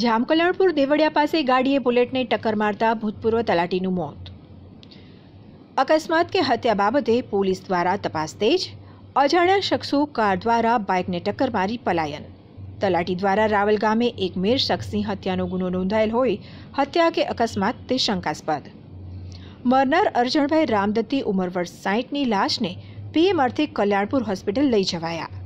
જામકલાળપુર દેવડિયા પાસે ગાડીએ બુલેટને ટકકર મારતા ભૂતપૂર્વ તલાટીનું મોત અકસ્માત કે હત્યા બાબતે પોલીસ દ્વારા તપાસ તેજ અજાણ્યા શખસૂ કાર દ્વારા બાઇકને ટકકર મારી પલાયન તલાટી દ્વારા રાવલ ગામે એક નિર્મ શખસી હત્યાનો ગુનો નોંધાયલ હોય હત્યા કે અકસ્માત તે શંકાસ્પદ મર્નર અર્જનભાઈ રામદત્તી ઉમરવર્ષ 60 ની લાશને પીએમ અર્થે કલ્યાણપુર હોસ્પિટલ લઈ જવાય આ